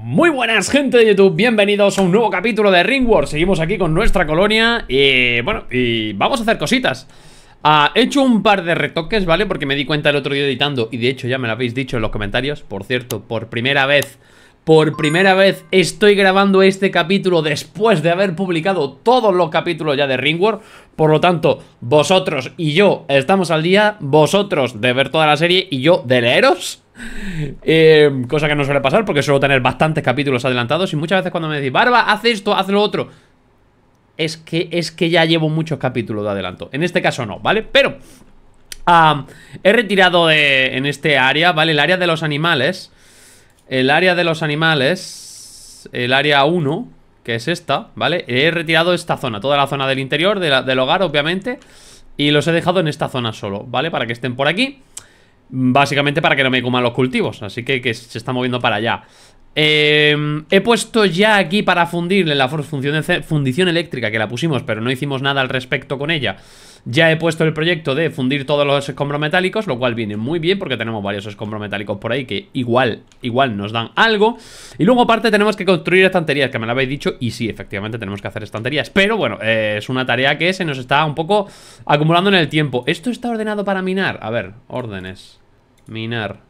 Muy buenas gente de YouTube, bienvenidos a un nuevo capítulo de Ringworld. Seguimos aquí con nuestra colonia y bueno, y vamos a hacer cositas ah, He hecho un par de retoques, ¿vale? Porque me di cuenta el otro día editando y de hecho ya me lo habéis dicho en los comentarios Por cierto, por primera vez, por primera vez estoy grabando este capítulo después de haber publicado todos los capítulos ya de Ringworld. Por lo tanto, vosotros y yo estamos al día, vosotros de ver toda la serie y yo de leeros Eh, cosa que no suele pasar porque suelo tener bastantes capítulos adelantados y muchas veces cuando me decís, Barba, haz esto, haz lo otro. Es que, es que ya llevo muchos capítulos de adelanto. En este caso no, ¿vale? Pero he retirado de, en este área, ¿vale? El área de los animales. El área de los animales. El área 1, que es esta, ¿vale? He retirado esta zona, toda la zona del interior, del hogar, obviamente. Y los he dejado en esta zona solo, ¿vale? Para que estén por aquí. Básicamente para que no me coman los cultivos Así que, que se está moviendo para allá em, He puesto ya aquí para fundirle la fundición eléctrica Que la pusimos pero no hicimos nada al respecto con ella Ya he puesto el proyecto de fundir todos los escombros metálicos Lo cual viene muy bien porque tenemos varios escombros metálicos por ahí Que igual, igual nos dan algo Y luego aparte tenemos que construir estanterías Que me lo habéis dicho y sí, efectivamente tenemos que hacer estanterías Pero bueno, eh, es una tarea que se nos está un poco acumulando en el tiempo ¿Esto está ordenado para minar? A ver, órdenes Minar.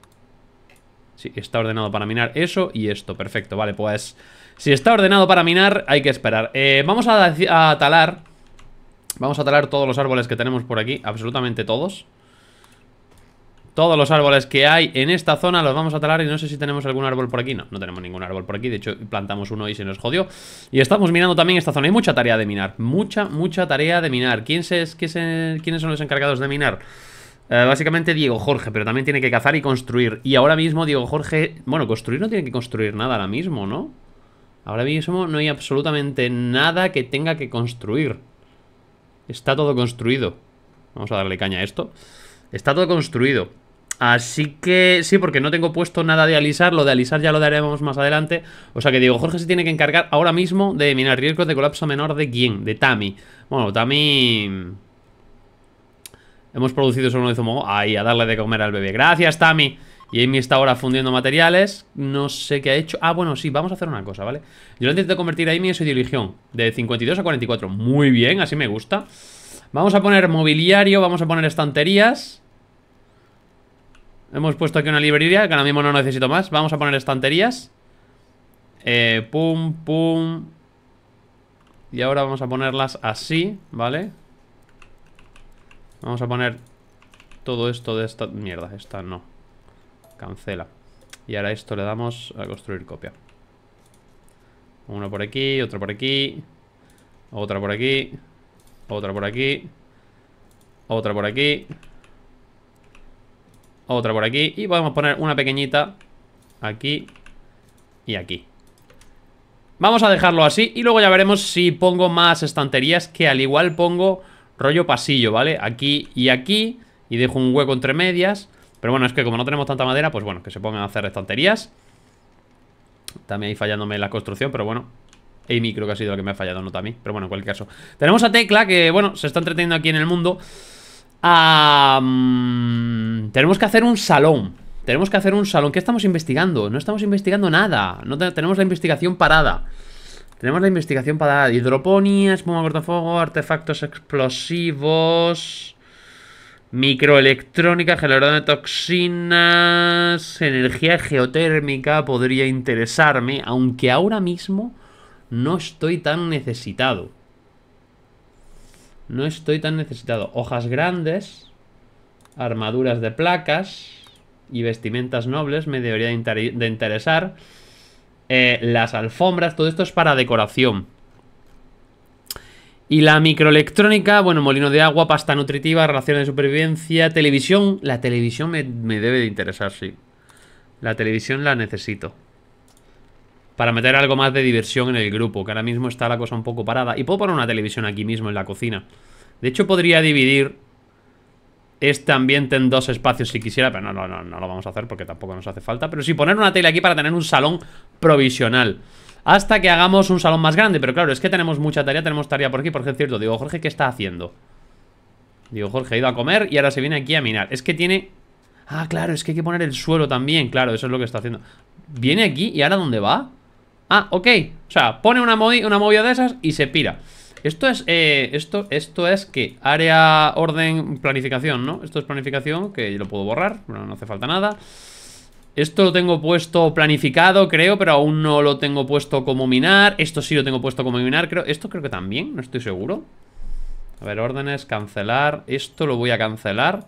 Sí, está ordenado para minar eso y esto. Perfecto, vale, pues... Si está ordenado para minar, hay que esperar. Eh, vamos a, talar... Vamos a talar todos los árboles que tenemos por aquí. Absolutamente todos. Todos los árboles que hay en esta zona los vamos a talar y no sé si tenemos algún árbol por aquí. No, no tenemos ningún árbol por aquí. De hecho, plantamos uno y se nos jodió. Y estamos minando también esta zona. Hay mucha tarea de minar. Mucha, mucha tarea de minar. ¿Quién ¿Quiénes son los encargados de minar? Eh, básicamente Diego Jorge, pero también tiene que cazar y construir. Y ahora mismo Diego Jorge, bueno, construir no tiene que construir nada ahora mismo, ¿no? Ahora mismo no hay absolutamente nada que tenga que construir. Está todo construido. Vamos a darle caña a esto. Está todo construido. Así que sí, porque no tengo puesto nada de alisar. Lo de alisar ya lo daremos más adelante. O sea que Diego Jorge se tiene que encargar ahora mismo de minar riesgos de colapso menor de quién? De Tami. Bueno, Tami... Hemos producido solo un zumo. Ahí, a darle de comer al bebé. Gracias, Tami. Y Amy está ahora fundiendo materiales. No sé qué ha hecho. Ah, bueno, sí, vamos a hacer una cosa, ¿vale? Yo lo intento convertir a Amy en su religión. De 52 a 44. Muy bien, así me gusta. Vamos a poner mobiliario, vamos a poner estanterías. Hemos puesto aquí una librería, que ahora mismo no necesito más. Vamos a poner estanterías. Eh, pum, pum. Y ahora vamos a ponerlas así, ¿vale? Vamos a poner todo esto de esta... Mierda, esta no. Cancela. Y ahora esto le damos a construir copia. Uno por aquí, otra por aquí. Otra por aquí. Otra por aquí. Otra por aquí. Otra por aquí. Y podemos poner una pequeñita aquí y aquí. Vamos a dejarlo así y luego ya veremos si pongo más estanterías que al igual pongo rollo pasillo, ¿vale? Aquí y aquí, y dejo un hueco entre medias. Pero bueno, es que como no tenemos tanta madera, pues bueno, que se pongan a hacer estanterías. También ahí fallándome la construcción, pero bueno. Amy creo que ha sido la que me ha fallado, no también, Pero bueno, en cualquier caso. Tenemos a Tecla, que bueno, se está entreteniendo aquí en el mundo. tenemos que hacer un salón. Tenemos que hacer un salón. ¿Qué estamos investigando? No estamos investigando nada. No tenemos la investigación parada. Tenemos la investigación para hidroponías, bomba fuego, artefactos explosivos, microelectrónica, generador de toxinas, energía geotérmica podría interesarme, aunque ahora mismo no estoy tan necesitado. No estoy tan necesitado. Hojas grandes, armaduras de placas y vestimentas nobles me debería de interesar. Eh, las alfombras, todo esto es para decoración. Y la microelectrónica, bueno, molino de agua, pasta nutritiva, relaciones de supervivencia, televisión. La televisión me, me, debe de interesar, sí. La televisión la necesito. Para meter algo más de diversión en el grupo, que ahora mismo está la cosa un poco parada. Y puedo poner una televisión aquí mismo, en la cocina. De hecho, podría dividir este ambiente en dos espacios si quisiera, pero no, no, no, no lo vamos a hacer porque tampoco nos hace falta. Pero sí poner una tele aquí para tener un salón provisional. Hasta que hagamos un salón más grande. Pero claro, es que tenemos mucha tarea, tenemos tarea por aquí. es cierto, digo, Jorge, ¿qué está haciendo? Digo, Jorge ha ido a comer y ahora se viene aquí a minar. Es que tiene... Ah, claro, es que hay que poner el suelo también. Claro, eso es lo que está haciendo. Viene aquí y ahora ¿dónde va? Ah, ok. O sea, pone una movida de esas y se pira. Esto es, eh, esto, esto es que área, orden, planificación, ¿no? Esto es planificación, que lo puedo borrar, no hace falta nada. Esto lo tengo puesto planificado, creo, pero aún no lo tengo puesto como minar. Esto sí lo tengo puesto como minar, creo. Esto creo que también, no estoy seguro. A ver, órdenes, cancelar. Esto lo voy a cancelar.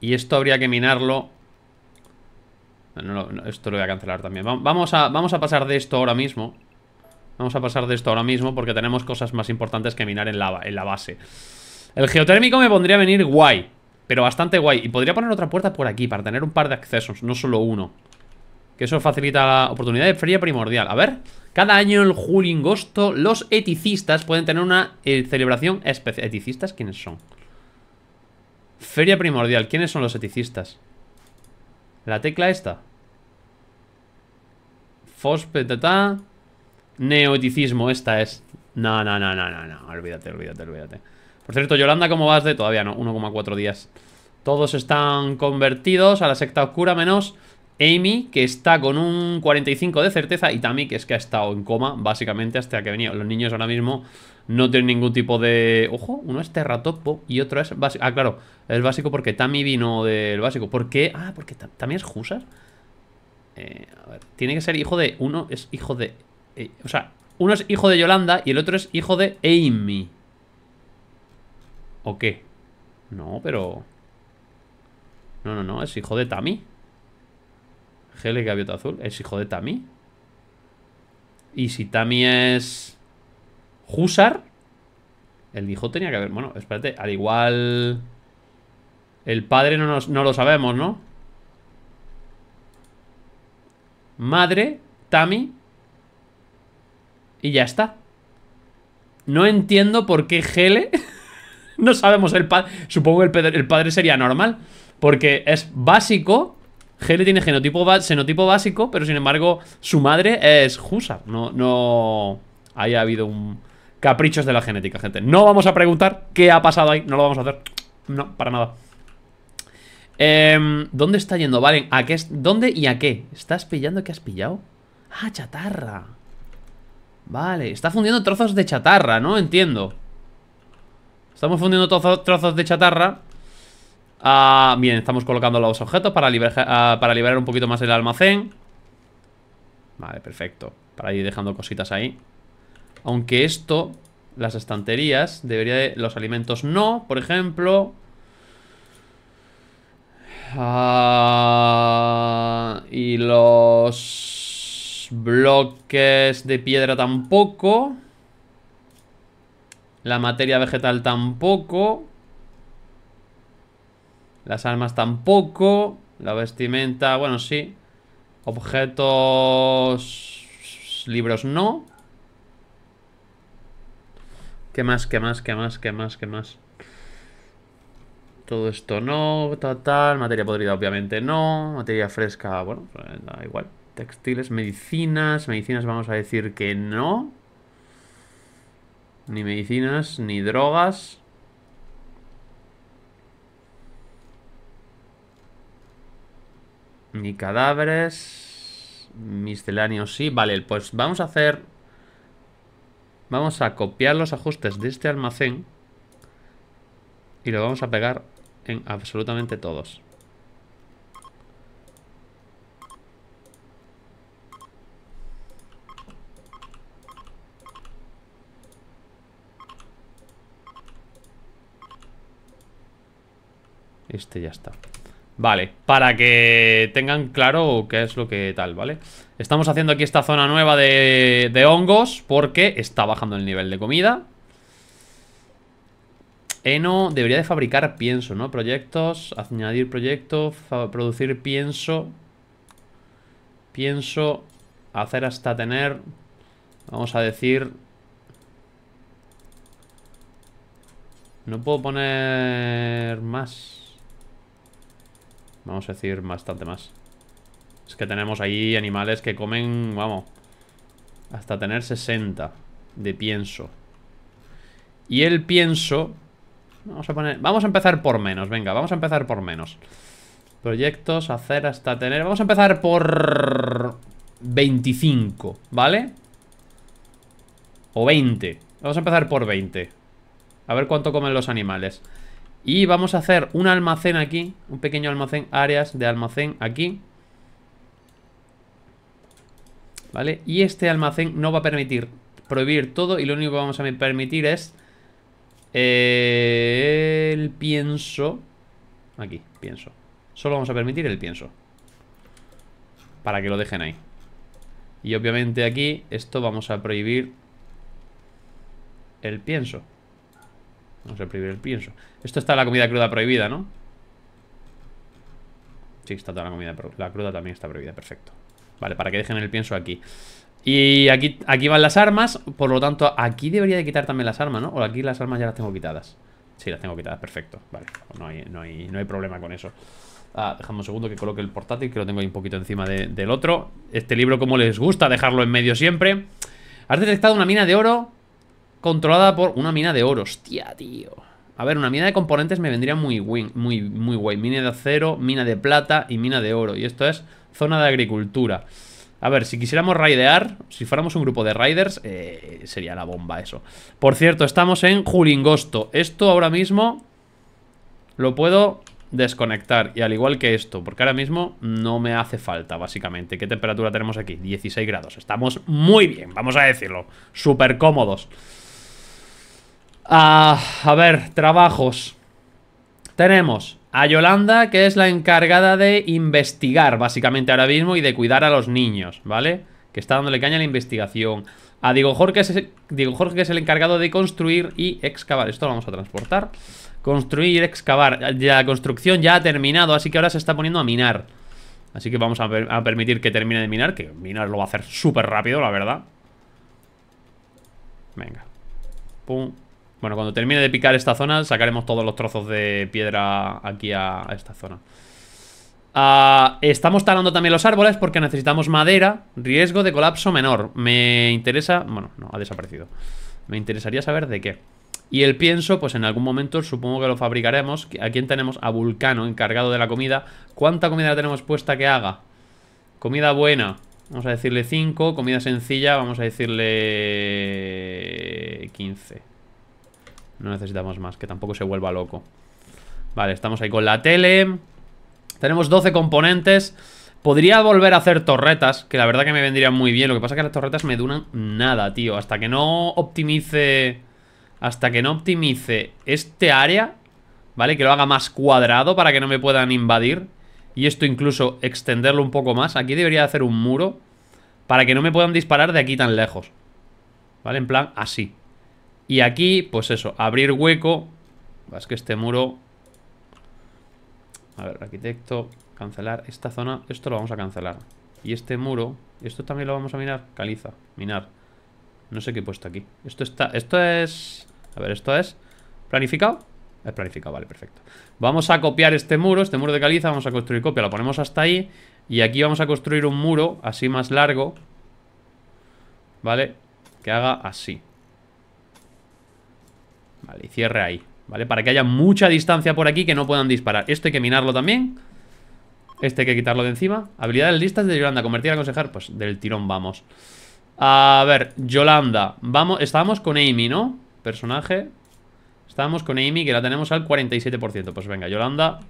Y esto habría que minarlo. esto lo voy a cancelar también. Vamos a, vamos a pasar de esto ahora mismo. Vamos a pasar de esto ahora mismo porque tenemos cosas más importantes que minar en la, en la base. El geotérmico me pondría a venir guay. Pero bastante guay. Y podría poner otra puerta por aquí para tener un par de accesos, no solo uno. Que eso facilita la oportunidad de feria primordial. A ver, cada año en julio y los eticistas pueden tener una eh, celebración especial. ¿Eticistas quiénes son? Feria primordial, ¿quiénes son los eticistas? La tecla esta. Fospe, Neoticismo, esta es. No, no, no, no, no, no. Olvídate, olvídate, olvídate. Por cierto, Yolanda, ¿cómo vas de? Todavía no, 1,4 días. Todos están convertidos a la secta oscura, menos Amy, que está con un 45 de certeza, y Tammy, que es que ha estado en coma, básicamente, hasta que venía. Los niños ahora mismo no tienen ningún tipo de... Ojo, uno es terratopo y otro es básico. Ah, claro, es básico porque Tammy vino del básico. ¿Por qué? Ah, porque Tammy es Jusas. Eh, tiene que ser hijo de... Uno es hijo de eh, o sea, uno es hijo de Yolanda y el otro es hijo de Amy. ¿O qué? No, pero... No, no, no, es hijo de Tammy. Gele Gaviota Azul, es hijo de Tammy. Y si Tammy es... Husar. El hijo tenía que haber... Bueno, espérate, al igual... El padre no, no lo sabemos, ¿no? Madre, Tammy, y ya está. No entiendo por qué Gele... no sabemos el padre... Supongo que el, el, padre sería normal. Porque es básico. Gele tiene genotipo básico, pero sin embargo su madre es jusa No, no... haya habido un... Caprichos de la genética, gente. No vamos a preguntar qué ha pasado ahí. No lo vamos a hacer. No, para nada. Em, ¿Dónde está yendo? Valen, ¿a qué? ¿Dónde y a qué? ¿Estás pillando qué has pillado? Ah, chatarra. Vale, está fundiendo trozos de chatarra, ¿no? Entiendo Estamos fundiendo trozos de chatarra ah, Bien, estamos colocando los objetos para, liberar ah, para liberar un poquito más el almacén Vale, perfecto Para ir dejando cositas ahí Aunque esto, las estanterías Debería de... los alimentos no, por ejemplo ah, Y los bloques de piedra tampoco. La materia vegetal tampoco. Las armas tampoco. La vestimenta, bueno, sí. Objetos... Libros no. ¿Qué más, qué más, qué más, qué más, qué más? Todo esto no, total Materia podrida, obviamente no. Materia fresca, bueno, pues, da igual. Textiles, medicinas. Medicinas vamos a decir que no. Ni medicinas, ni drogas. Ni cadáveres. Misceláneos sí. Vale, pues vamos a hacer... Vamos a copiar los ajustes de este almacén. Y lo vamos a pegar en absolutamente todos. Este ya está Vale, para que tengan claro qué es lo que tal, ¿vale? Estamos haciendo aquí esta zona nueva de, hongos porque está bajando el nivel de comida Eno debería de fabricar pienso, ¿no? Proyectos, añadir proyectos, producir pienso Pienso hacer hasta tener Vamos a decir No puedo poner más Vamos a decir bastante más. Es que tenemos ahí animales que comen, vamos, hasta tener 60 de pienso. Y el pienso... Vamos a poner... Vamos a empezar por menos, venga, vamos a empezar por menos. Proyectos, hacer hasta tener... Vamos a empezar por... 25, ¿vale? O 20. Vamos a empezar por 20. A ver cuánto comen los animales. Y vamos a hacer un almacén aquí, un pequeño almacén, áreas de almacén aquí. ¿Vale? Y este almacén no va a permitir prohibir todo y lo único que vamos a permitir es eh, el pienso. Aquí, pienso. Solo vamos a permitir el pienso. Para que lo dejen ahí. Y obviamente aquí esto vamos a prohibir el pienso. Vamos a prohibir el pienso. Esto está la comida cruda prohibida, ¿no? Sí, está toda la comida La cruda también está prohibida, perfecto. Vale, para que dejen el pienso aquí. Y aquí, aquí van las armas, por lo tanto, aquí debería de quitar también las armas, ¿no? O aquí las armas ya las tengo quitadas. Sí, las tengo quitadas, perfecto. Vale, pues no hay, no hay, no hay problema con eso. Ah, dejadme un segundo que coloque el portátil, que lo tengo ahí un poquito encima del otro. Este libro, como les gusta dejarlo en medio siempre. Has detectado una mina de oro Controlada por una mina de oro. Hostia, tío. A ver, una mina de componentes me vendría muy, muy, muy guay. Mina de acero, mina de plata y mina de oro. Y esto es zona de agricultura. A ver, si quisiéramos raidear, si fuéramos un grupo de raiders, eh, sería la bomba eso. Por cierto, estamos en Julingosto. Esto ahora mismo lo puedo desconectar. Y al igual que esto, porque ahora mismo no me hace falta, básicamente. ¿Qué temperatura tenemos aquí? 16 grados. Estamos muy bien, vamos a decirlo. Súper cómodos. Ah, a ver, trabajos. Tenemos a Yolanda, que es la encargada de investigar, básicamente ahora mismo, y de cuidar a los niños, ¿vale? Que está dándole caña a la investigación. A Diego Jorge, Jorge, que es el encargado de construir y excavar. Esto lo vamos a transportar. Construir, excavar. La construcción ya ha terminado, así que ahora se está poniendo a minar. Así que vamos a, a permitir que termine de minar, que minar lo va a hacer súper rápido, la verdad. Venga. Pum, bueno, cuando termine de picar esta zona sacaremos todos los trozos de piedra aquí a, esta zona. Ah, estamos talando también los árboles porque necesitamos madera. Riesgo de colapso menor. Me interesa... Bueno, no, ha desaparecido. Me interesaría saber de qué. Y el pienso, pues en algún momento supongo que lo fabricaremos. ¿A quién tenemos? A Vulcano, encargado de la comida. ¿Cuánta comida tenemos puesta que haga? Comida buena. Vamos a decirle 5. Comida sencilla, vamos a decirle... 15. No necesitamos más, que tampoco se vuelva loco Vale, estamos ahí con la tele Tenemos 12 componentes Podría volver a hacer torretas, que la verdad que me vendrían muy bien. Lo que pasa es que las torretas me duran nada, tío. Hasta que no optimice... Hasta que no optimice este área, ¿vale? Que lo haga más cuadrado para que no me puedan invadir. Y esto incluso extenderlo un poco más. Aquí debería hacer un muro para que no me puedan disparar de aquí tan lejos. ¿Vale? En plan, así. Y aquí, pues eso, abrir hueco. Es que este muro... A ver, arquitecto, cancelar esta zona. Esto lo vamos a cancelar. Y este muro, esto también lo vamos a minar. Caliza, minar. No sé qué he puesto aquí. Esto está, esto es... A ver, esto es... ¿Planificado? Es planificado, vale, perfecto. Vamos a copiar este muro, este muro de caliza. Vamos a construir copia, lo ponemos hasta ahí. Y aquí vamos a construir un muro así más largo. ¿Vale? Que haga así. Vale, y cierre ahí, ¿vale? Para que haya mucha distancia por aquí que no puedan disparar Esto hay que minarlo también Este hay que quitarlo de encima Habilidades listas de Yolanda, convertir a aconsejar Pues del tirón vamos A ver, Yolanda vamos, Estábamos con Amy, ¿no? Personaje Estábamos con Amy que la tenemos al 47% Pues venga, Yolanda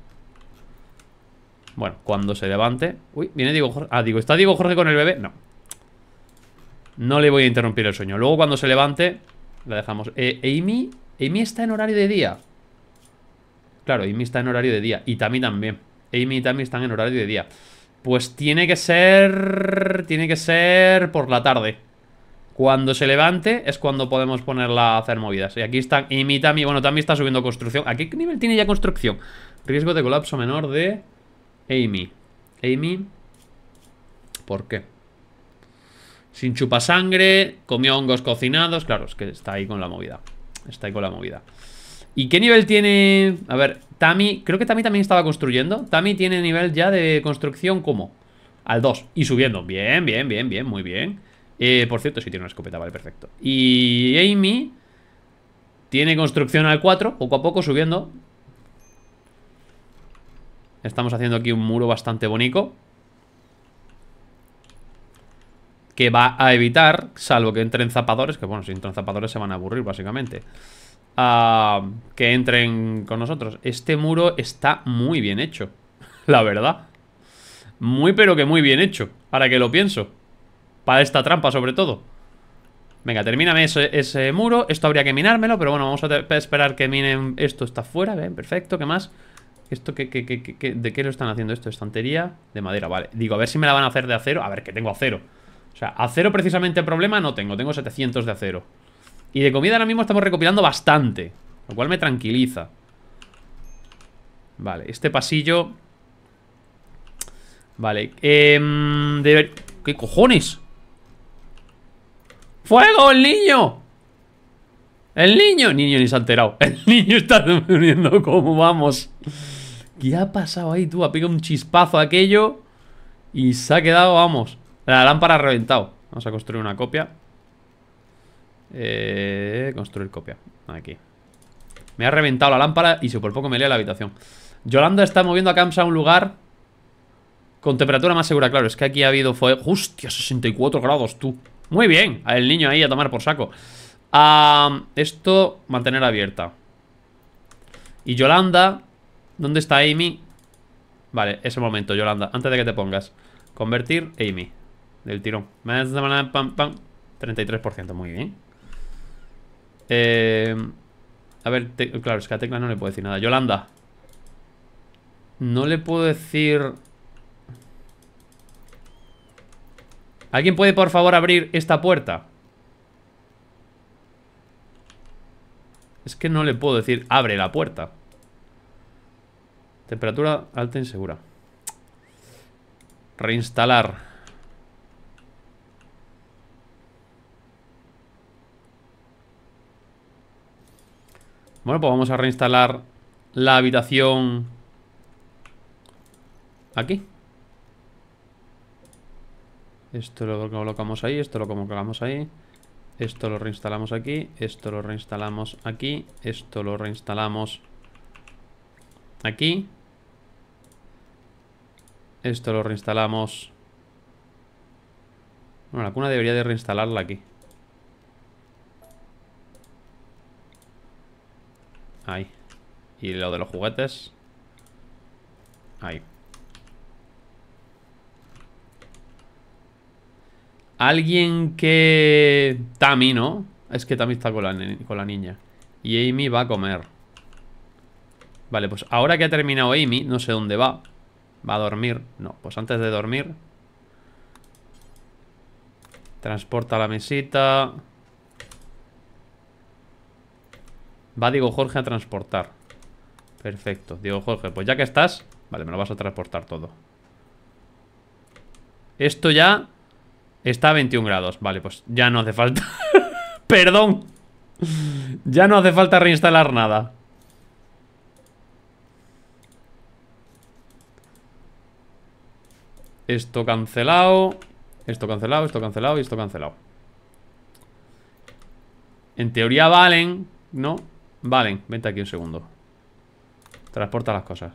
Bueno, cuando se levante Uy, viene Diego Jorge Ah, digo, ¿está Diego Jorge con el bebé? No No le voy a interrumpir el sueño Luego cuando se levante La dejamos eh, Amy Amy está en horario de día. Claro, Amy está en horario de día. Y Tammy también. Amy y Tami están en horario de día. Pues tiene que ser... Tiene que ser por la tarde. Cuando se levante es cuando podemos ponerla a hacer movidas. Y aquí están Amy y Tami. Bueno, Tami está subiendo construcción. ¿A qué nivel tiene ya construcción? Riesgo de colapso menor de Amy. Amy... ¿Por qué? Sin chupa sangre comió hongos cocinados. Claro, es que está ahí con la movida. Está ahí con la movida. ¿Y qué nivel tiene...? A ver, Tami... Creo que Tami también estaba construyendo. Tami tiene nivel ya de construcción como... Al 2. Y subiendo. Bien, bien, bien, bien. Muy bien. Eh, por cierto, sí tiene una escopeta. Vale, perfecto. Y Amy... Tiene construcción al 4. Poco a poco subiendo. Estamos haciendo aquí un muro bastante bonito que va a evitar, salvo que entren zapadores, que bueno, si entran zapadores se van a aburrir básicamente, ah, que entren con nosotros. Este muro está muy bien hecho, la verdad. Muy pero que muy bien hecho, ahora que lo pienso. Para esta trampa sobre todo. Venga, termíname ese, ese muro. Esto habría que minármelo, pero bueno, vamos a esperar que minen... Esto está fuera, bien, perfecto, ¿qué más? ¿Esto qué, de qué lo están haciendo esto? Estantería de madera, vale. Digo, a ver si me la van a hacer de acero. A ver, que tengo acero. O sea, acero precisamente problema no tengo Tengo 700 de acero Y de comida ahora mismo estamos recopilando bastante Lo cual me tranquiliza Vale, este pasillo Vale eh, ver. ¿Qué cojones? ¡Fuego, el niño! ¡El niño! niño ni se ha enterado El niño está durmiendo como vamos ¿Qué ha pasado ahí, tú? Ha pegado un chispazo aquello Y se ha quedado, vamos la lámpara ha reventado. Vamos a construir una copia. Eh, construir copia. Aquí. Me ha reventado la lámpara y si por poco me lee la habitación. Yolanda está moviendo a Camps a un lugar con temperatura más segura. Claro, es que aquí ha habido fuego. ¡Hostia, 64 grados, tú! Muy bien. El niño ahí a tomar por saco. A esto, mantener abierta. Y Yolanda... ¿Dónde está Amy? Vale, ese momento, Yolanda. Antes de que te pongas. Convertir Amy. Del tirón. pam, pam. 33%, muy bien. Eh, a ver, claro, es que a Tecla no le puedo decir nada. Yolanda. No le puedo decir... ¿Alguien puede, por favor, abrir esta puerta? Es que no le puedo decir abre la puerta. Temperatura alta e insegura. Reinstalar. Bueno, pues vamos a reinstalar la habitación aquí. Esto lo colocamos ahí, esto lo colocamos ahí. Esto lo reinstalamos aquí, esto lo reinstalamos aquí, esto lo reinstalamos aquí. Esto lo reinstalamos... Bueno, la cuna debería de reinstalarla aquí. Ahí. Y lo de los juguetes. Ahí. Alguien que... Tami, ¿no? Es que Tami está con la, con la niña. Y Amy va a comer. Vale, pues ahora que ha terminado Amy, no sé dónde va. Va a dormir. No, pues antes de dormir... Transporta la mesita... Va Diego Jorge a transportar. Perfecto. Diego Jorge, pues ya que estás... Vale, me lo vas a transportar todo. Esto ya está a 21 grados. Vale, pues ya no hace falta... Perdón. Ya no hace falta reinstalar nada. Esto cancelado. Esto cancelado, esto cancelado y esto cancelado. En teoría valen, ¿no? Vale, vente aquí un segundo. Transporta las cosas.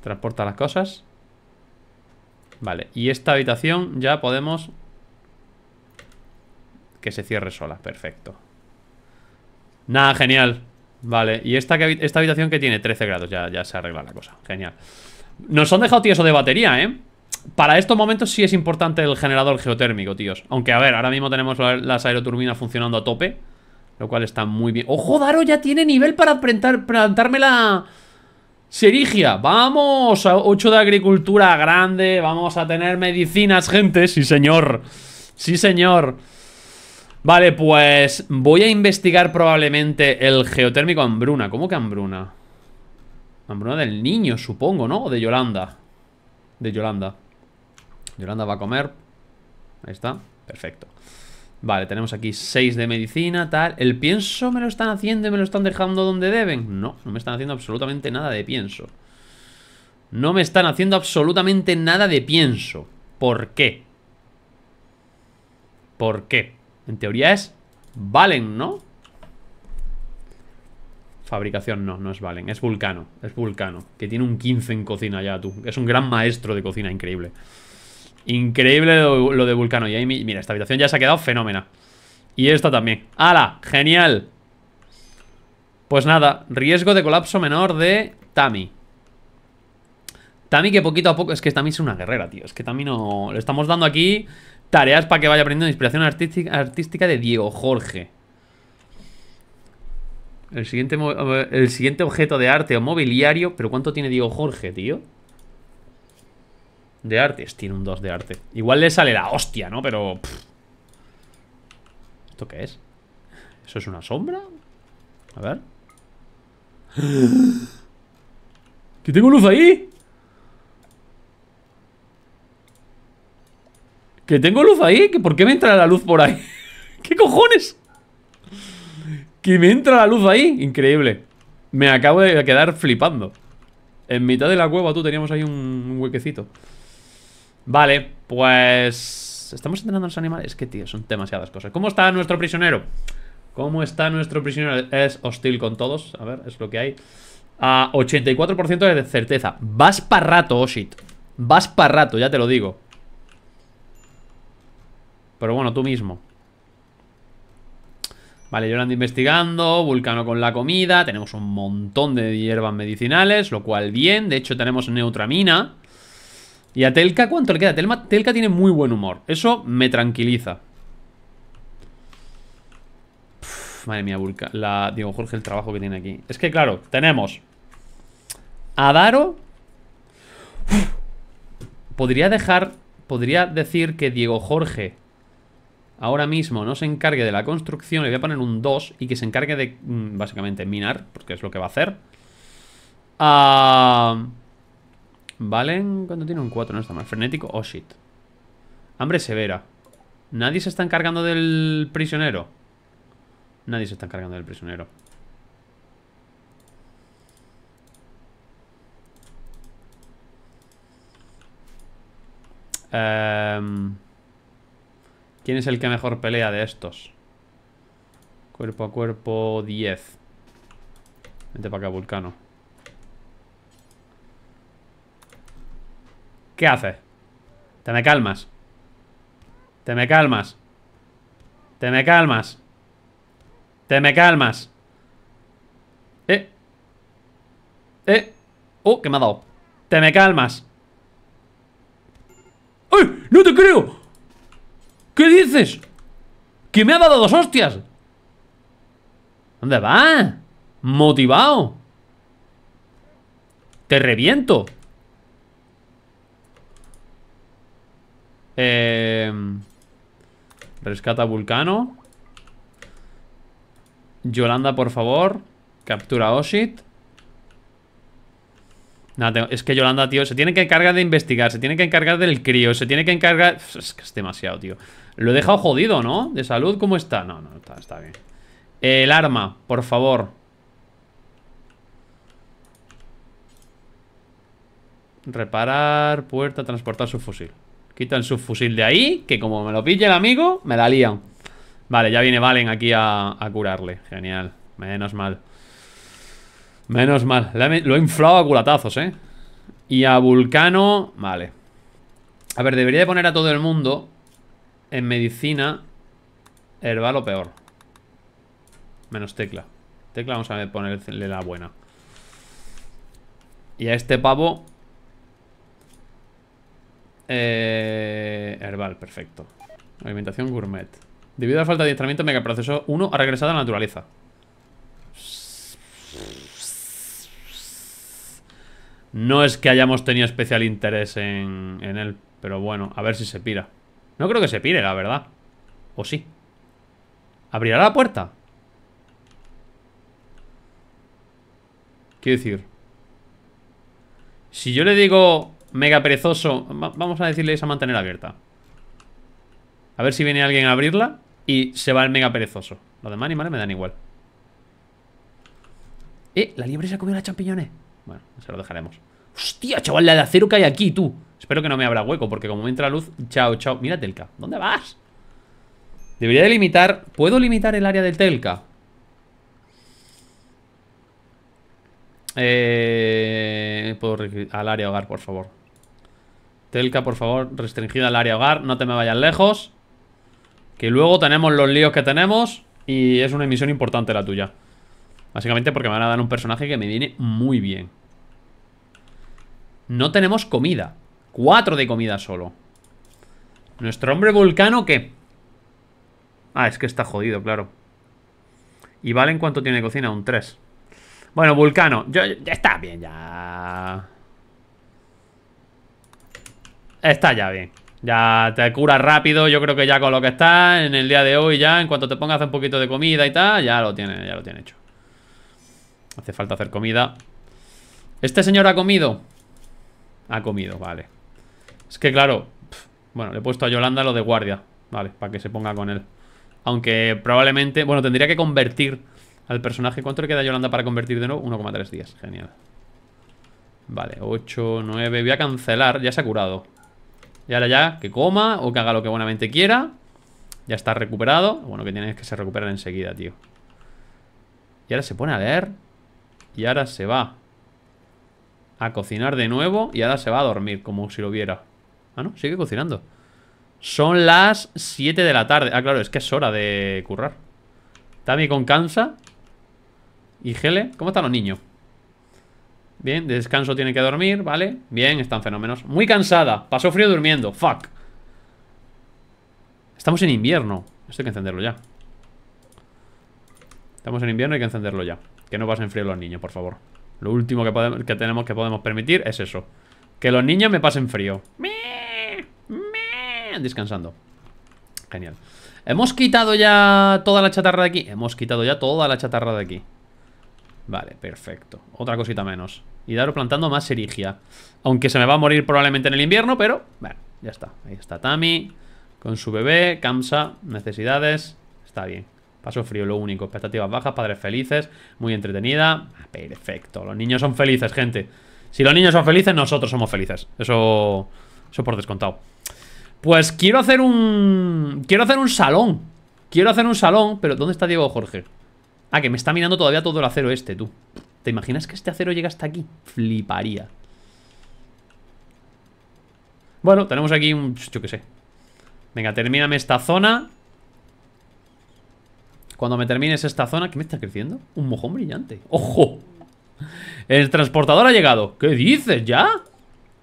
Transporta las cosas. Vale, y esta habitación ya podemos... Que se cierre sola, perfecto. Nada, genial. Vale, y esta, esta habitación que tiene 13 grados, ya, ya se arregla la cosa. Genial. Nos han dejado tío de batería, ¿eh? Para estos momentos sí es importante el generador geotérmico, tíos. Aunque, a ver, ahora mismo tenemos las aeroturbinas funcionando a tope. Lo cual está muy bien. ¡Ojo, Daro ya tiene nivel para plantar, plantarme la serigia! ¡Vamos! 8 de agricultura grande. Vamos a tener medicinas, gente. Sí, señor. Sí, señor. Vale, pues voy a investigar probablemente el geotérmico hambruna. ¿Cómo que hambruna? Hambruna del niño, supongo, ¿no? O de Yolanda. De Yolanda. Yolanda va a comer. Ahí está. Perfecto. Vale, tenemos aquí 6 de medicina, tal. ¿El pienso me lo están haciendo y me lo están dejando donde deben? No, no me están haciendo absolutamente nada de pienso. No me están haciendo absolutamente nada de pienso. ¿Por qué? ¿Por qué? En teoría es Valen, ¿no? Fabricación no, no es Valen. Es Vulcano, es Vulcano. Que tiene un 15 en cocina ya, tú. Es un gran maestro de cocina, increíble. Increíble lo, de Vulcano. Y ahí, mira, esta habitación ya se ha quedado fenómena. Y esta también. ¡Hala! ¡Genial! Pues nada, riesgo de colapso menor de Tami. Tami que poquito a poco... Es que Tami es una guerrera, tío. Es que Tami no... Le estamos dando aquí tareas para que vaya aprendiendo inspiración artística, artística de Diego Jorge. El siguiente, el siguiente objeto de arte o mobiliario... ¿Pero cuánto tiene Diego Jorge, tío? de artes. Tiene un 2 de arte. Igual le sale la hostia, ¿no? Pero... ¿Esto qué es? ¿Eso es una sombra? A ver. ¡Que tengo luz ahí! ¿Que tengo luz ahí? ¿Por qué me entra la luz por ahí? ¿Qué cojones? ¿Que me entra la luz ahí? Increíble. Me acabo de quedar flipando. En mitad de la cueva tú teníamos ahí un huequecito. Vale, pues... ¿Estamos entrenando a los animales? Es que, tío, son demasiadas cosas. ¿Cómo está nuestro prisionero? ¿Cómo está nuestro prisionero? Es hostil con todos. A ver, es lo que hay. A 84% de certeza. Vas para rato, oh, shit. Vas para rato, ya te lo digo. Pero bueno, tú mismo. Vale, yo lo ando investigando, Vulcano con la comida, tenemos un montón de hierbas medicinales, lo cual bien, de hecho tenemos neutramina, ¿Y a Telka cuánto le queda? Telma, Telka tiene muy buen humor. Eso me tranquiliza. madre mía, Vulca. La, Jorge, el trabajo que tiene aquí. Es que, claro, tenemos a Daro. podría dejar. Podría decir que Diego Jorge ahora mismo no se encargue de la construcción, le voy a poner un 2 y que se encargue de, mm, básicamente, minar, porque es lo que va a hacer. A... Valen, cuando tiene? Un 4, no está mal. Frenético, oh shit. Hambre severa. Nadie se está encargando del prisionero. Nadie se está encargando del prisionero. Em, ¿Quién es el que mejor pelea de estos? Cuerpo a cuerpo 10. Vente para acá, Vulcano. ¿Qué hace? Te me calmas. Te me calmas. Te me calmas. Te me calmas. Eh. Eh. Oh, que me ha dado. Te me calmas. ¡Ay! ¡No te creo! ¿Qué dices? ¡Que me ha dado dos hostias! ¿Dónde va? Motivado. Te reviento. Eh, rescata Vulcano. Yolanda, por favor. Captura Oshit. es que Yolanda, tío, se tiene que encargar de investigar, se tiene que encargar del crío, se tiene que encargar... Es que es demasiado, tío. Lo he dejado jodido, ¿no? De salud, ¿cómo está? No, no, está, está bien. El arma, por favor. Reparar, puerta, transportar su fusil. Quita el subfusil de ahí, que como me lo pille el amigo, me la lían. Vale, ya viene Valen aquí a, curarle. Genial, menos mal. Menos mal, lo he inflado a culatazos, ¿eh? Y a Vulcano, vale. A ver, debería de poner a todo el mundo en medicina herbal lo peor. Menos tecla. Tecla vamos a ponerle la buena. Y a este pavo eh, herbal, perfecto. Alimentación gourmet. Debido a la falta de adiestramiento, megaproceso 1 ha regresado a la naturaleza. No es que hayamos tenido especial interés en, en él, pero bueno, a ver si se pira. No creo que se pire, la verdad. ¿O sí? ¿Abrirá la puerta? Quiero decir... Si yo le digo... Mega perezoso. vamos a decirle esa mantener abierta. A ver si viene alguien a abrirla y se va el mega perezoso. Los demás animales me dan igual. Eh, la liebre se ha comido las champiñones. Bueno, se lo dejaremos. Hostia, chaval, la de acero que hay aquí, tú. Espero que no me abra hueco, porque como me entra luz, chao, chao. Mira, Telka, ¿dónde vas? Debería de limitar... ¿Puedo limitar el área del Telka? Eh, puedo al área hogar, por favor. Telca, por favor, restringida al área hogar. No te me vayas lejos. Que luego tenemos los líos que tenemos. Y es una emisión importante la tuya. Básicamente porque me van a dar un personaje que me viene muy bien. No tenemos comida. Cuatro de comida solo. ¿Nuestro hombre vulcano qué? Ah, es que está jodido, claro. ¿Y vale en cuánto tiene cocina? Un 3. Bueno, vulcano. ya está bien, ya... Está ya bien. Ya te cura rápido, yo creo que ya con lo que está en el día de hoy ya, en cuanto te pongas un poquito de comida y tal, ya lo tiene, ya lo tiene hecho. Hace falta hacer comida. ¿Este señor ha comido? Ha comido, vale. Es que claro, bueno, le he puesto a Yolanda lo de guardia, vale, para que se ponga con él. Aunque probablemente, bueno, tendría que convertir al personaje. ¿Cuánto le queda a Yolanda para convertir de nuevo? 1,3 días, genial. Vale, 8, 9, voy a cancelar, ya se ha curado. Y ahora ya que coma o que haga lo que buenamente quiera. Ya está recuperado. Bueno, que tienes que se recuperar enseguida, tío. Y ahora se pone a leer. Y ahora se va a cocinar de nuevo. Y ahora se va a dormir, como si lo viera. Ah, no, sigue cocinando. Son las 7 de la tarde. Ah, claro, es que es hora de currar. Tami con cansa. ¿Y Gele? ¿Cómo están los niños? Bien, descanso tiene que dormir, ¿vale? Bien, están fenómenos. Muy cansada, pasó frío durmiendo, fuck. Estamos en invierno. Esto hay que encenderlo ya. Estamos en invierno, hay que encenderlo ya. Que no pasen frío los niños, por favor. Lo último que, que tenemos que podemos permitir es eso. Que los niños me pasen frío. Descansando. Genial. Hemos quitado ya toda la chatarra de aquí. Hemos quitado ya toda la chatarra de aquí. Vale, perfecto. Otra cosita menos. Y plantando más erigia. Aunque se me va a morir probablemente en el invierno, pero... Bueno, ya está. Ahí está Tami. Con su bebé. Kamsa. Necesidades. Está bien. Paso frío, lo único. Expectativas bajas, padres felices. Muy entretenida. Ah, perfecto. Los niños son felices, gente. Si los niños son felices, nosotros somos felices. Eso... Eso por descontado. Pues quiero hacer un... Quiero hacer un salón. Quiero hacer un salón, pero ¿dónde está Diego Jorge? Ah, que me está mirando todavía todo el acero este, tú. ¿Te imaginas que este acero llega hasta aquí? Fliparía. Bueno, tenemos aquí un... Yo qué sé. Venga, termíname esta zona. Cuando me termines esta zona... ¿Qué me está creciendo? Un mojón brillante. ¡Ojo! El transportador ha llegado. ¿Qué dices? ¿Ya?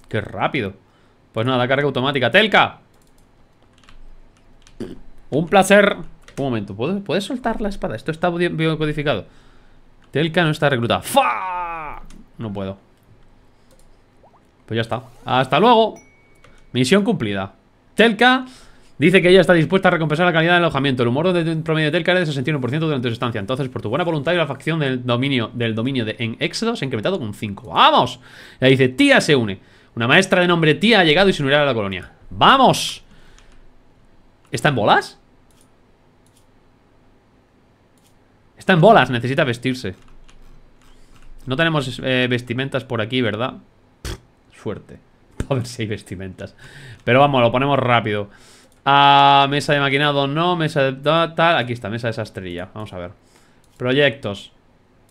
¡Qué rápido! Pues nada, carga automática. ¡Telka! Un placer un momento, ¿puedes soltar la espada? Esto está bien codificado. Telka no está reclutada. ¡Fa! No puedo. Pues ya está. ¡Hasta luego! Misión cumplida. Telka dice que ella está dispuesta a recompensar la calidad del alojamiento. El humor de promedio de Telka era de 61% durante su estancia. Entonces, por tu buena voluntad y la facción del dominio, del dominio de, en Éxodo se ha incrementado con 5. ¡Vamos! Ya dice, tía se une. Una maestra de nombre tía ha llegado y se unirá a la colonia. ¡Vamos! ¿Está en bolas? Está en bolas, necesita vestirse No tenemos eh, vestimentas por aquí, ¿verdad? suerte A ver si hay vestimentas Pero vamos, lo ponemos rápido ah, Mesa de maquinado, no Mesa de tal, aquí está, mesa de estrella Vamos a ver Proyectos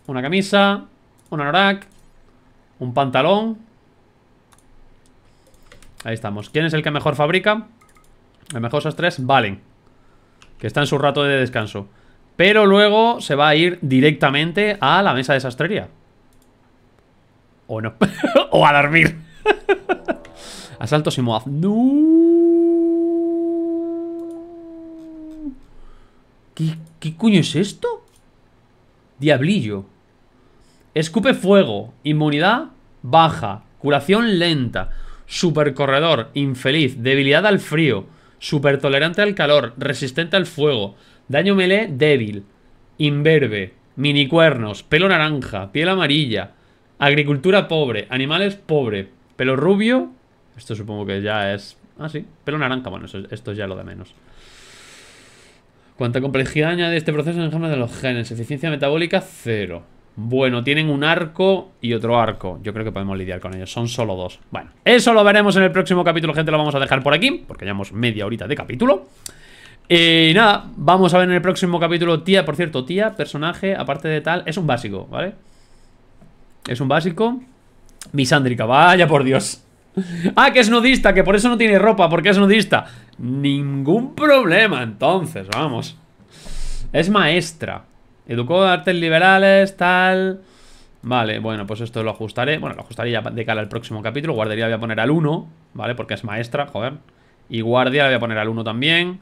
Una camisa Un anorak Un pantalón Ahí estamos ¿Quién es el que mejor fabrica? El mejor tres, Valen Que está en su rato de descanso pero luego se va a ir directamente a la mesa de sastrería. O no. o a dormir. Asalto y ¿Qué, ¿Qué coño es esto? Diablillo. Escupe fuego. Inmunidad baja. Curación lenta. Supercorredor. Infeliz. Debilidad al frío. Supertolerante al calor. Resistente al fuego. Daño melee débil. Imberbe. Minicuernos. Pelo naranja. Piel amarilla. Agricultura pobre. Animales pobre. Pelo rubio. Esto supongo que ya es... Ah, sí. Pelo naranja. Bueno, esto es ya lo de menos. ¿Cuánta complejidad añade este proceso en el de los genes. Eficiencia metabólica, cero. Bueno, tienen un arco y otro arco. Yo creo que podemos lidiar con ellos. Son solo dos. Bueno, eso lo veremos en el próximo capítulo, gente. Lo vamos a dejar por aquí, porque ya hemos media horita de capítulo. Y eh, nada, vamos a ver en el próximo capítulo Tía, por cierto, tía, personaje, aparte de tal Es un básico, ¿vale? Es un básico Misándrica, vaya por Dios Ah, que es nudista, que por eso no tiene ropa Porque es nudista Ningún problema, entonces, vamos Es maestra Educó artes liberales, tal Vale, bueno, pues esto lo ajustaré Bueno, lo ajustaré ya de cara al próximo capítulo Guardería voy a poner al 1, ¿vale? Porque es maestra, joder Y guardia la voy a poner al 1 también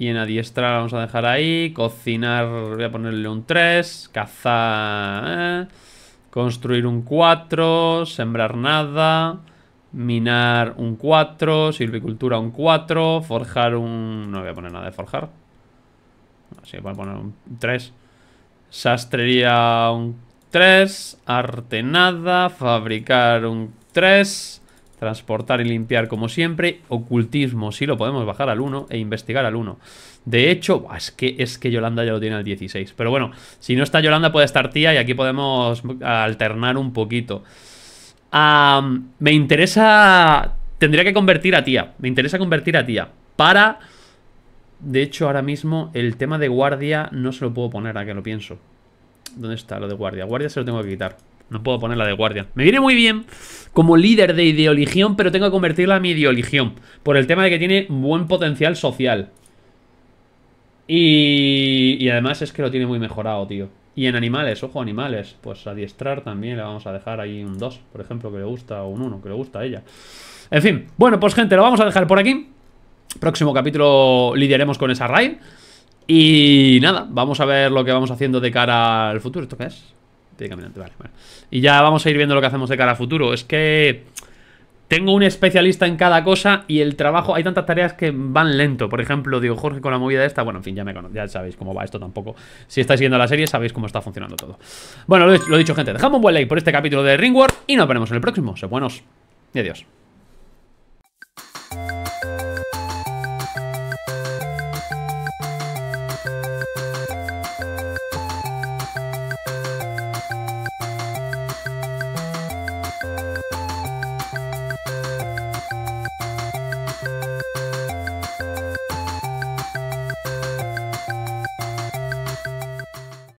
y en adiestrar vamos a dejar ahí. Cocinar, voy a ponerle un 3. Cazar. Eh, construir un 4. Sembrar nada. Minar un 4. Silvicultura un 4. Forjar un... No voy a poner nada de forjar. Así que voy a poner un 3. Sastrería un 3. Arte nada. Fabricar un 3. Transportar y limpiar como siempre. Ocultismo, sí lo podemos bajar al 1 e investigar al 1. De hecho, es que, es que Yolanda ya lo tiene al 16. Pero bueno, si no está Yolanda puede estar tía y aquí podemos alternar un poquito. me interesa... Tendría que convertir a tía. Me interesa convertir a tía. Para... De hecho, ahora mismo el tema de guardia no se lo puedo poner, a que lo pienso. ¿Dónde está lo de guardia? Guardia se lo tengo que quitar. No puedo ponerla de guardia Me viene muy bien como líder de ideoligión, pero tengo que convertirla a mi ideoligión. Por el tema de que tiene buen potencial social. Y, además es que lo tiene muy mejorado, tío. Y en animales, ojo, animales. Pues adiestrar también le vamos a dejar ahí un 2, por ejemplo, que le gusta, o un 1, que le gusta a ella. En fin, bueno, pues gente, lo vamos a dejar por aquí. Próximo capítulo lidiaremos con esa raid. Y nada, vamos a ver lo que vamos haciendo de cara al futuro. ¿Esto qué es? Y ya vamos a ir viendo lo que hacemos de cara a futuro. Es que tengo un especialista en cada cosa y el trabajo, hay tantas tareas que van lento. Por ejemplo, digo, Jorge, con la movida esta, bueno, en fin, ya me ya sabéis cómo va esto tampoco. Si estáis siguiendo la serie, sabéis cómo está funcionando todo. Bueno, lo, he, dicho, gente, dejamos un buen like por este capítulo de Ringworld y nos vemos en el próximo. Se buenos y adiós.